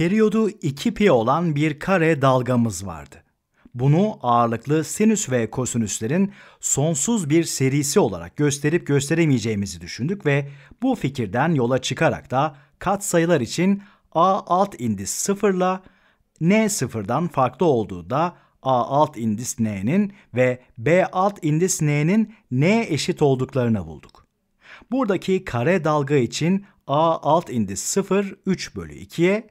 periyodu 2 π olan bir kare dalgamız vardı. Bunu ağırlıklı sinüs ve kosinüslerin sonsuz bir serisi olarak gösterip gösteremeyeceğimizi düşündük ve bu fikirden yola çıkarak da katsayılar için A alt indis sıfırla N 0'dan farklı olduğu da A alt indis n'nin ve B alt indis n'nin n eşit olduklarını bulduk. Buradaki kare dalga için A alt indis 0 3 bölü 2'ye,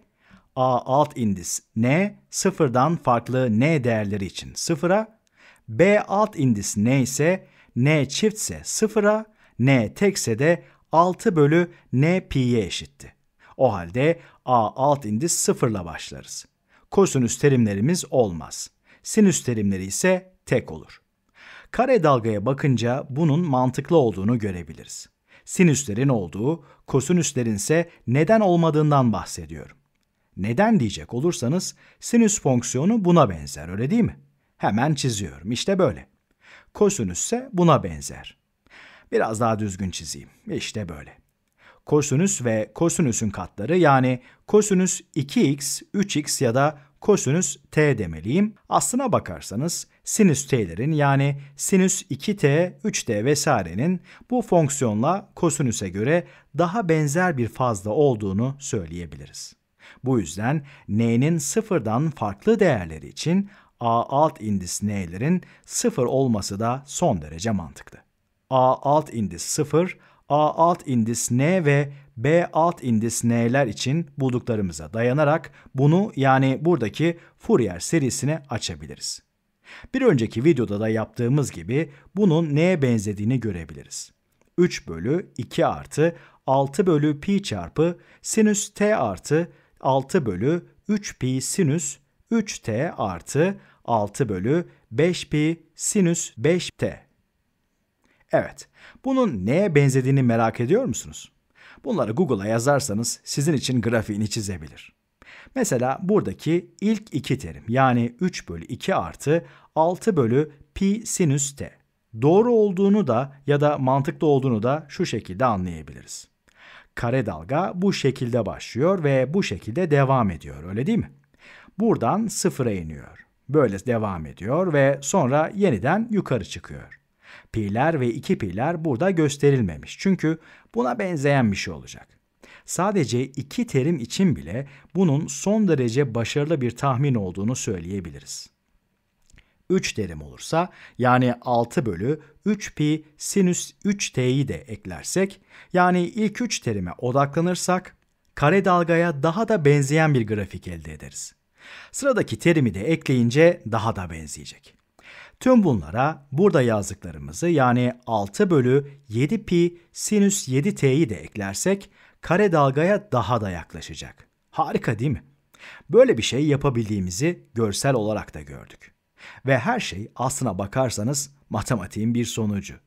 A alt indis N sıfırdan farklı N değerleri için sıfıra, B alt indis N ise N çiftse sıfıra, N tekse de 6 bölü N pi'ye eşitti. O halde A alt indis sıfırla başlarız. Kosinüs terimlerimiz olmaz. Sinüs terimleri ise tek olur. Kare dalgaya bakınca bunun mantıklı olduğunu görebiliriz. Sinüslerin olduğu, kosinüslerin ise neden olmadığından bahsediyorum. Neden diyecek olursanız sinüs fonksiyonu buna benzer öyle değil mi? Hemen çiziyorum işte böyle. Kosinüs ise buna benzer. Biraz daha düzgün çizeyim. işte böyle. Kosinüs ve kosinüsün katları yani kosinüs 2x, 3x ya da kosinüs t demeliyim. Aslına bakarsanız sinüs t'lerin yani sinüs 2t, 3t vesairenin bu fonksiyonla kosinüse göre daha benzer bir fazla olduğunu söyleyebiliriz. Bu yüzden n'nin sıfırdan farklı değerleri için a alt indis n'lerin sıfır olması da son derece mantıklı. a alt indis sıfır, a alt indis n ve b alt indis n'ler için bulduklarımıza dayanarak bunu yani buradaki Fourier serisini açabiliriz. Bir önceki videoda da yaptığımız gibi bunun neye benzediğini görebiliriz. 3 bölü 2 artı 6 bölü pi çarpı sinüs t artı 6 bölü 3 pi sinüs 3t artı 6 bölü 5 pi sinüs 5t. Evet, bunun neye benzediğini merak ediyor musunuz? Bunları Google'a yazarsanız sizin için grafiğini çizebilir. Mesela buradaki ilk iki terim yani 3 bölü 2 artı 6 bölü pi sinüs t. Doğru olduğunu da ya da mantıklı olduğunu da şu şekilde anlayabiliriz kare dalga bu şekilde başlıyor ve bu şekilde devam ediyor öyle değil mi? Buradan sıfıra iniyor. Böyle devam ediyor ve sonra yeniden yukarı çıkıyor. Pi'ler ve iki pi'ler burada gösterilmemiş çünkü buna benzeyen bir şey olacak. Sadece iki terim için bile bunun son derece başarılı bir tahmin olduğunu söyleyebiliriz. 3 derim olursa yani 6 bölü 3 pi sinüs 3t'yi de eklersek yani ilk 3 terime odaklanırsak kare dalgaya daha da benzeyen bir grafik elde ederiz. Sıradaki terimi de ekleyince daha da benzeyecek. Tüm bunlara burada yazdıklarımızı yani 6 bölü 7 pi sinüs 7t'yi de eklersek kare dalgaya daha da yaklaşacak. Harika değil mi? Böyle bir şey yapabildiğimizi görsel olarak da gördük. Ve her şey aslına bakarsanız matematiğin bir sonucu.